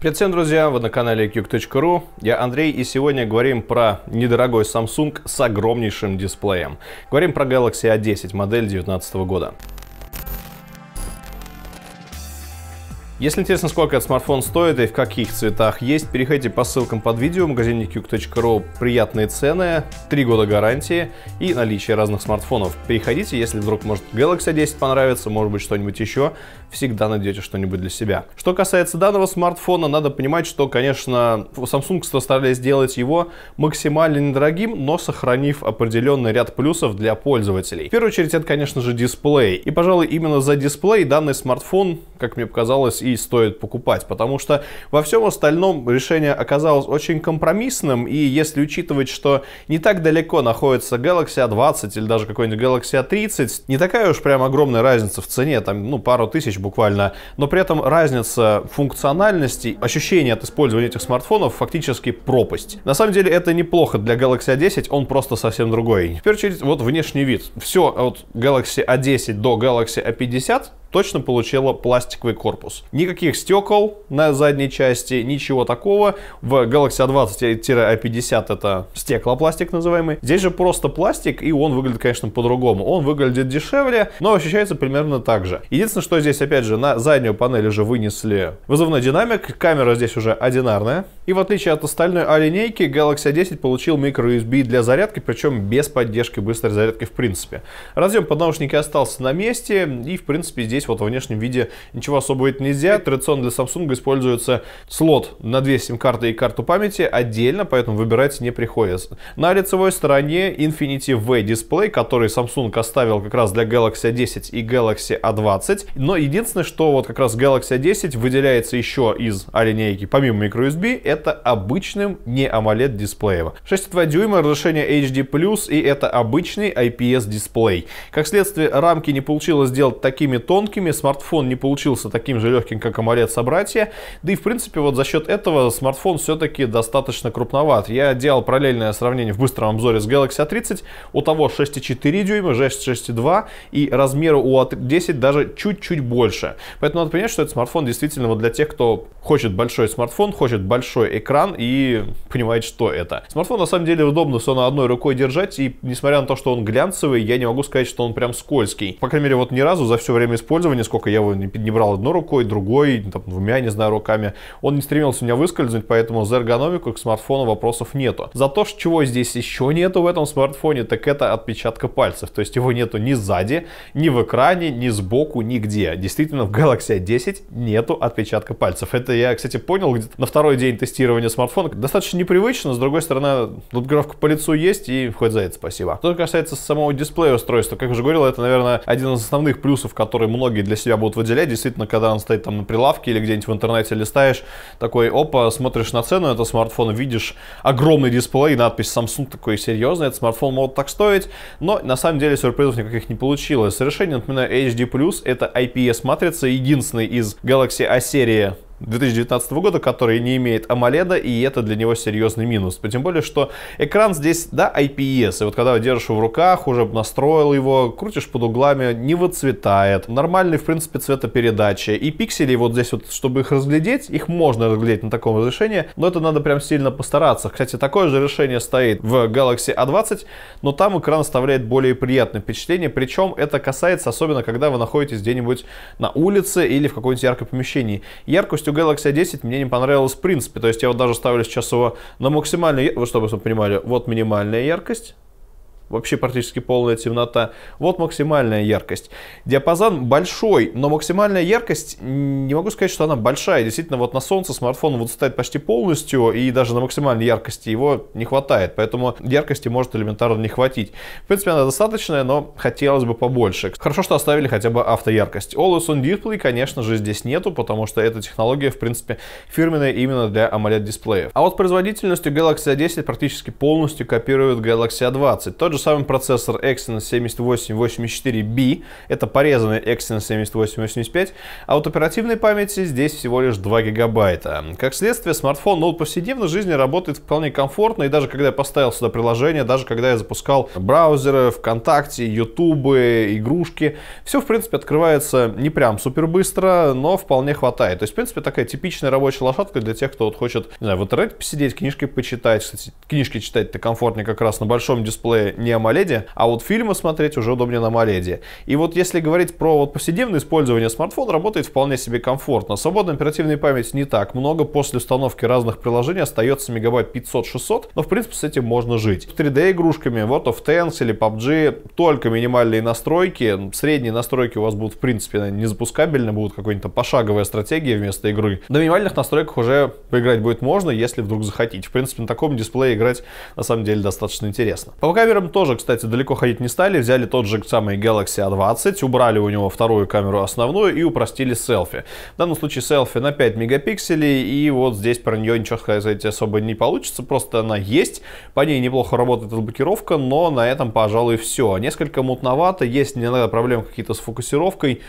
Привет всем, друзья! Вы на канале Qk.ru. Я Андрей, и сегодня говорим про недорогой Samsung с огромнейшим дисплеем. Говорим про Galaxy A10, модель 2019 года. Если интересно, сколько этот смартфон стоит и в каких цветах есть, переходите по ссылкам под видео в магазине qq.ru. Приятные цены, 3 года гарантии и наличие разных смартфонов. Переходите, если вдруг, может, Galaxy 10 понравится, может быть, что-нибудь еще, всегда найдете что-нибудь для себя. Что касается данного смартфона, надо понимать, что, конечно, Samsung старались сделать его максимально недорогим, но сохранив определенный ряд плюсов для пользователей. В первую очередь, это, конечно же, дисплей. И, пожалуй, именно за дисплей данный смартфон, как мне показалось, и стоит покупать, потому что во всем остальном решение оказалось очень компромиссным, и если учитывать, что не так далеко находится Galaxy A20 или даже какой-нибудь Galaxy A30, не такая уж прям огромная разница в цене, там, ну, пару тысяч буквально, но при этом разница функциональности, ощущение от использования этих смартфонов фактически пропасть. На самом деле это неплохо для Galaxy A10, он просто совсем другой. Теперь через вот внешний вид. Все от Galaxy A10 до Galaxy A50 точно получила пластиковый корпус. Никаких стекол на задней части, ничего такого. В Galaxy A20-A50 это стеклопластик называемый. Здесь же просто пластик, и он выглядит, конечно, по-другому. Он выглядит дешевле, но ощущается примерно так же. Единственное, что здесь, опять же, на заднюю панель уже вынесли вызовной динамик. Камера здесь уже одинарная. И в отличие от остальной A-линейки, Galaxy A10 получил microUSB для зарядки, причем без поддержки быстрой зарядки в принципе. Разъем под наушники остался на месте, и в принципе здесь здесь вот в внешнем виде ничего особо это нельзя. Традиционно для Samsung используется слот на две сим-карты и карту памяти отдельно, поэтому выбирать не приходится. На лицевой стороне Infinity V дисплей, который Samsung оставил как раз для Galaxy A10 и Galaxy A20. Но единственное, что вот как раз Galaxy A10 выделяется еще из A-линейки, помимо microUSB, это обычным не AMOLED дисплеем. 6,2 дюйма, разрешение HD+, и это обычный IPS дисплей. Как следствие, рамки не получилось сделать такими тонкими, тонкими, смартфон не получился таким же легким, как AMOLED собратья, а да и в принципе вот за счет этого смартфон все-таки достаточно крупноват. Я делал параллельное сравнение в быстром обзоре с Galaxy A30, у того 6,4 дюйма, 6,6,2 и размера у A10 а даже чуть-чуть больше. Поэтому надо понять, что этот смартфон действительно вот для тех, кто хочет большой смартфон, хочет большой экран и понимает, что это. Смартфон на самом деле удобно все на одной рукой держать и несмотря на то, что он глянцевый, я не могу сказать, что он прям скользкий. По крайней мере вот ни разу за все время использования использования, сколько я его не брал одной рукой, другой, там, двумя, не знаю, руками, он не стремился у меня выскользнуть, поэтому за эргономику к смартфону вопросов нету. За то, чего здесь еще нету в этом смартфоне, так это отпечатка пальцев. То есть его нету ни сзади, ни в экране, ни сбоку, нигде. Действительно, в Galaxy 10 нету отпечатка пальцев. Это я, кстати, понял где на второй день тестирования смартфона. Достаточно непривычно, с другой стороны, тут татуировка по лицу есть, и хоть за это спасибо. Что касается самого дисплея устройства, как уже говорил, это, наверное, один из основных плюсов, который многие технологии для себя будут выделять. Действительно, когда он стоит там на прилавке или где-нибудь в интернете листаешь, такой, опа, смотришь на цену этого смартфона, видишь огромный дисплей, надпись Samsung такой серьезный, этот смартфон может так стоить, но на самом деле сюрпризов никаких не получилось. Решение, напоминаю, HD+, это IPS-матрица, единственный из Galaxy A серии 2019 года, который не имеет AMOLED, и это для него серьезный минус. Тем более, что экран здесь, да, IPS, и вот когда держишь в руках, уже настроил его, крутишь под углами, не выцветает. Нормальный, в принципе, цветопередача. И пиксели вот здесь вот, чтобы их разглядеть, их можно разглядеть на таком разрешении, но это надо прям сильно постараться. Кстати, такое же решение стоит в Galaxy A20, но там экран оставляет более приятное впечатление, причем это касается особенно, когда вы находитесь где-нибудь на улице или в каком-нибудь ярком помещении. Яркость у Galaxy A10 мне не понравилось в принципе. То есть я вот даже ставлю сейчас его на максимальную, чтобы вы понимали, вот минимальная яркость, вообще практически полная темнота. Вот максимальная яркость. Диапазон большой, но максимальная яркость, не могу сказать, что она большая. Действительно, вот на солнце смартфон вот стоит почти полностью, и даже на максимальной яркости его не хватает. Поэтому яркости может элементарно не хватить. В принципе, она достаточная, но хотелось бы побольше. Хорошо, что оставили хотя бы автояркость. Always on Display, конечно же, здесь нету, потому что эта технология, в принципе, фирменная именно для AMOLED-дисплеев. А вот производительностью Galaxy A10 практически полностью копирует Galaxy A20. Тот же же самым процессор Exynos 7884B, это порезанный Exynos 7885, а вот оперативной памяти здесь всего лишь 2 гигабайта. Как следствие, смартфон ну, в повседневной жизни работает вполне комфортно, и даже когда я поставил сюда приложение, даже когда я запускал браузеры, ВКонтакте, Ютубы, игрушки, все, в принципе, открывается не прям супер быстро, но вполне хватает. То есть, в принципе, такая типичная рабочая лошадка для тех, кто вот хочет, не знаю, в интернете посидеть, книжки почитать. Кстати, книжки читать-то комфортнее как раз на большом дисплее, удобнее AMOLED, а вот фильмы смотреть уже удобнее на AMOLED. И вот если говорить про вот повседневное использование, смартфона, работает вполне себе комфортно. Свободной оперативной памяти не так много, после установки разных приложений остается мегабайт 500-600, но в принципе с этим можно жить. 3D игрушками, World of Tanks или PUBG только минимальные настройки, средние настройки у вас будут в принципе не запускабельны, будут какой-нибудь пошаговая стратегия вместо игры. На минимальных настройках уже поиграть будет можно, если вдруг захотите. В принципе на таком дисплее играть на самом деле достаточно интересно. По камерам тоже, кстати, далеко ходить не стали. Взяли тот же самый Galaxy A20, убрали у него вторую камеру основную и упростили селфи. В данном случае селфи на 5 мегапикселей, и вот здесь про нее ничего сказать особо не получится, просто она есть. По ней неплохо работает блокировка, но на этом, пожалуй, все. Несколько мутновато, есть иногда проблемы какие-то с фокусировкой.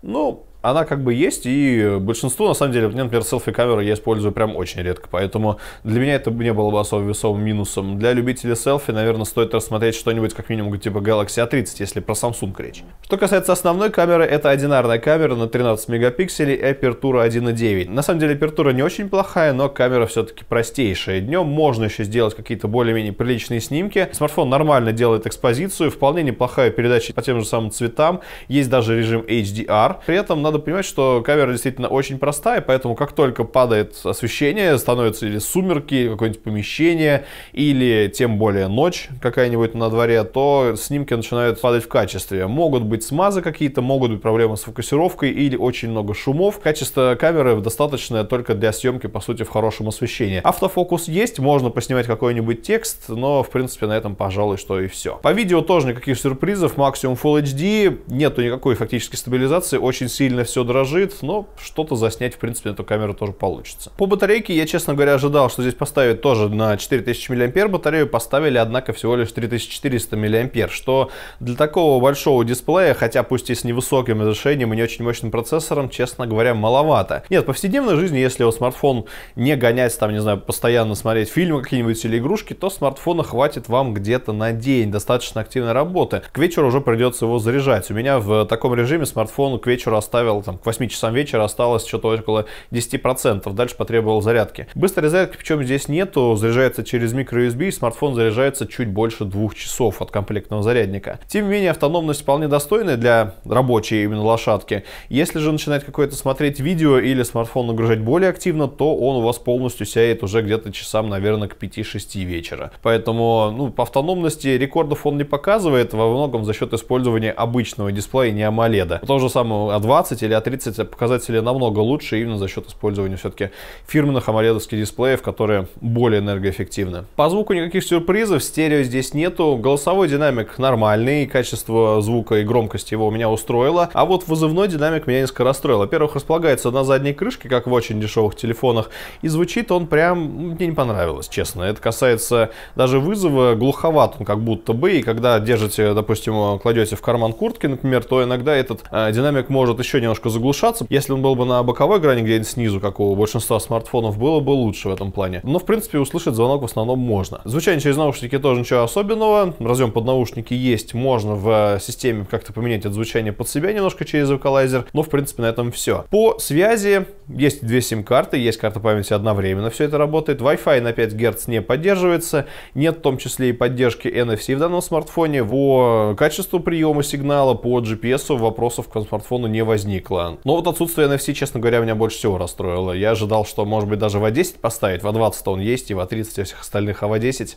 Ну, она как бы есть, и большинство, на самом деле, мне, например, селфи-камеры я использую прям очень редко, поэтому для меня это не было бы особо весовым минусом. Для любителей селфи, наверное, стоит рассмотреть что-нибудь как минимум типа Galaxy A30, если про Samsung речь. Что касается основной камеры, это одинарная камера на 13 мегапикселей и апертура 1.9. На самом деле апертура не очень плохая, но камера все-таки простейшая. Днем можно еще сделать какие-то более-менее приличные снимки. Смартфон нормально делает экспозицию, вполне неплохая передача по тем же самым цветам. Есть даже режим HDR. При этом надо надо понимать, что камера действительно очень простая, поэтому как только падает освещение, становится или сумерки, какое-нибудь помещение, или тем более ночь какая-нибудь на дворе, то снимки начинают падать в качестве. Могут быть смазы какие-то, могут быть проблемы с фокусировкой или очень много шумов. Качество камеры достаточное только для съемки, по сути, в хорошем освещении. Автофокус есть, можно поснимать какой-нибудь текст, но, в принципе, на этом, пожалуй, что и все. По видео тоже никаких сюрпризов, максимум Full HD, нету никакой фактической стабилизации, очень сильно сильно все дрожит, но что-то заснять, в принципе, на эту камеру тоже получится. По батарейке я, честно говоря, ожидал, что здесь поставят тоже на 4000 мА батарею, поставили, однако, всего лишь 3400 мА, что для такого большого дисплея, хотя пусть и с невысоким разрешением и не очень мощным процессором, честно говоря, маловато. Нет, в повседневной жизни, если вот смартфон не гонять, там, не знаю, постоянно смотреть фильмы какие-нибудь или игрушки, то смартфона хватит вам где-то на день достаточно активной работы. К вечеру уже придется его заряжать. У меня в таком режиме смартфон к вечеру оставил поставил там, к 8 часам вечера, осталось что-то около 10%. Дальше потребовал зарядки. Быстрой зарядки, причем здесь нету, заряжается через microUSB, и смартфон заряжается чуть больше двух часов от комплектного зарядника. Тем не менее, автономность вполне достойная для рабочей именно лошадки. Если же начинать какое-то смотреть видео или смартфон нагружать более активно, то он у вас полностью сядет уже где-то часам, наверное, к 5-6 вечера. Поэтому, ну, по автономности рекордов он не показывает, во многом за счет использования обычного дисплея, не AMOLED. То же самое а 20 20 или А30 показатели намного лучше именно за счет использования все-таки фирменных AMOLED дисплеев, которые более энергоэффективны. По звуку никаких сюрпризов, стерео здесь нету, голосовой динамик нормальный, качество звука и громкость его у меня устроило, а вот вызывной динамик меня несколько расстроил. Во-первых, располагается на задней крышке, как в очень дешевых телефонах, и звучит он прям, ну, мне не понравилось, честно. Это касается даже вызова, глуховат он как будто бы, и когда держите, допустим, кладете в карман куртки, например, то иногда этот э, динамик может еще не немножко заглушаться. Если он был бы на боковой грани, где-нибудь снизу, как у большинства смартфонов, было бы лучше в этом плане. Но, в принципе, услышать звонок в основном можно. Звучание через наушники тоже ничего особенного. Разъем под наушники есть, можно в э, системе как-то поменять это звучание под себя немножко через вокалайзер. Но, в принципе, на этом все. По связи есть две сим-карты, есть карта памяти одновременно, все это работает. Wi-Fi на 5 Гц не поддерживается, нет в том числе и поддержки NFC в данном смартфоне. По качеству приема сигнала, по GPS вопросов к смартфону не возникло клан. Но ну, вот отсутствие NFC, честно говоря, меня больше всего расстроило. Я ожидал, что может быть даже в А10 поставить, в А20 он есть и в А30 всех остальных, а в А10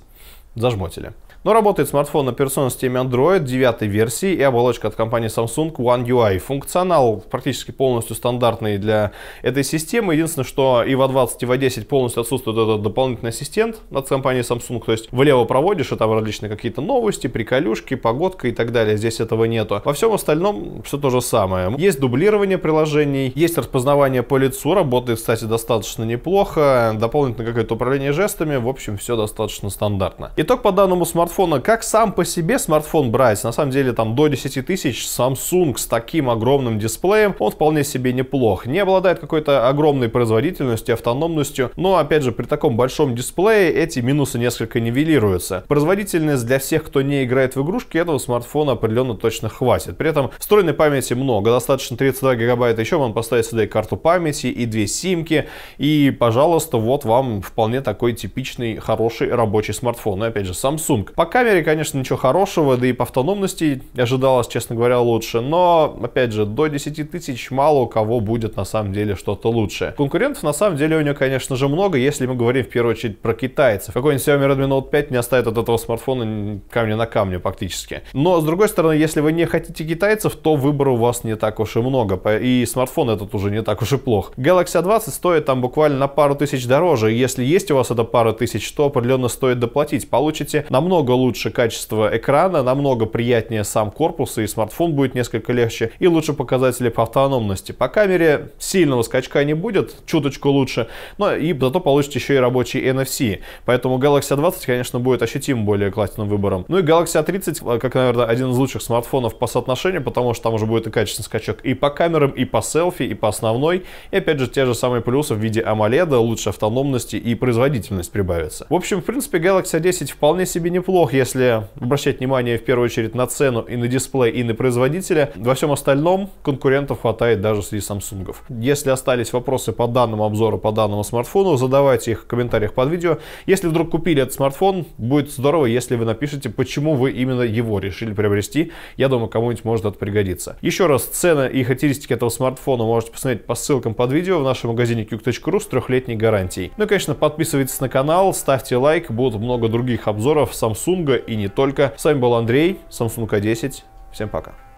зажмотили. Но работает смартфон на операционной системе Android 9 версии и оболочка от компании Samsung One UI. Функционал практически полностью стандартный для этой системы. Единственное, что и в A20, а и в A10 а полностью отсутствует этот дополнительный ассистент от компании Samsung. То есть влево проводишь, и там различные какие-то новости, приколюшки, погодка и так далее. Здесь этого нету. Во всем остальном все то же самое. Есть дублирование приложений, есть распознавание по лицу. Работает, кстати, достаточно неплохо. Дополнительно какое-то управление жестами. В общем, все достаточно стандартно. Итог по данному смартфона, Как сам по себе смартфон брать? На самом деле там до 10 тысяч Samsung с таким огромным дисплеем, он вполне себе неплох. Не обладает какой-то огромной производительностью, автономностью, но опять же при таком большом дисплее эти минусы несколько нивелируются. Производительность для всех, кто не играет в игрушки, этого смартфона определенно точно хватит. При этом встроенной памяти много, достаточно 32 гигабайта. Еще вам поставить сюда и карту памяти, и две симки, и, пожалуйста, вот вам вполне такой типичный, хороший рабочий смартфон опять же, Samsung. По камере, конечно, ничего хорошего, да и по автономности ожидалось, честно говоря, лучше. Но, опять же, до 10 тысяч мало у кого будет на самом деле что-то лучше. Конкурентов на самом деле у него конечно же, много, если мы говорим в первую очередь про китайцев. Какой-нибудь Xiaomi Redmi Note 5 не оставит от этого смартфона камня на камне практически. Но, с другой стороны, если вы не хотите китайцев, то выбора у вас не так уж и много. И смартфон этот уже не так уж и плох. Galaxy A20 стоит там буквально на пару тысяч дороже. Если есть у вас эта пара тысяч, то определенно стоит доплатить получите намного лучше качество экрана, намного приятнее сам корпус и смартфон будет несколько легче и лучше показатели по автономности. По камере сильного скачка не будет, чуточку лучше, но и зато получите еще и рабочий NFC. Поэтому Galaxy a 20, конечно, будет ощутим более классным выбором. Ну и Galaxy a 30, э, как, наверное, один из лучших смартфонов по соотношению, потому что там уже будет и качественный скачок и по камерам, и по селфи, и по основной. И опять же, те же самые плюсы в виде AMOLED, лучше автономности и производительность прибавится. В общем, в принципе, Galaxy a 10 ведь вполне себе неплох, если обращать внимание в первую очередь на цену и на дисплей, и на производителя. Во всем остальном конкурентов хватает даже среди Samsung. Если остались вопросы по данному обзору, по данному смартфону, задавайте их в комментариях под видео. Если вдруг купили этот смартфон, будет здорово, если вы напишите, почему вы именно его решили приобрести. Я думаю, кому-нибудь может это пригодиться. Еще раз, цены и характеристики этого смартфона можете посмотреть по ссылкам под видео в нашем магазине qk.ru с трехлетней гарантией. Ну и, конечно, подписывайтесь на канал, ставьте лайк, будет много других обзоров Samsung и не только. С вами был Андрей, Samsung A10. Всем пока.